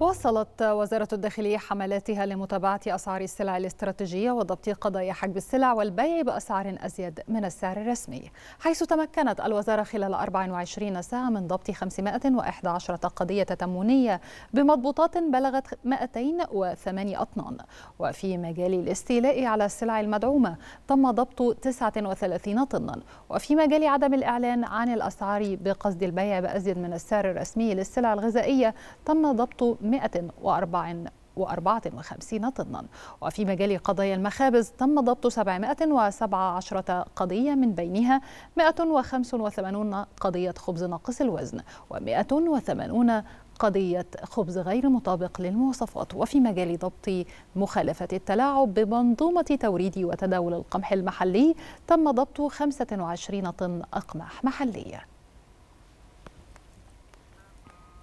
واصلت وزارة الداخلية حملاتها لمتابعة أسعار السلع الاستراتيجية وضبط قضايا حجب السلع والبيع بأسعار أزيد من السعر الرسمي حيث تمكنت الوزارة خلال 24 ساعة من ضبط 511 قضية تمونية بمضبوطات بلغت 208 أطنان وفي مجال الاستيلاء على السلع المدعومة تم ضبط 39 طنا وفي مجال عدم الإعلان عن الأسعار بقصد البيع بأزيد من السعر الرسمي للسلع الغذائية تم ضبط 154 طنا وفي مجال قضايا المخابز تم ضبط 717 قضية من بينها 185 قضية خبز ناقص الوزن و180 قضية خبز غير مطابق للمواصفات وفي مجال ضبط مخالفة التلاعب بمنظومة توريد وتداول القمح المحلي تم ضبط 25 طن أقماح محلية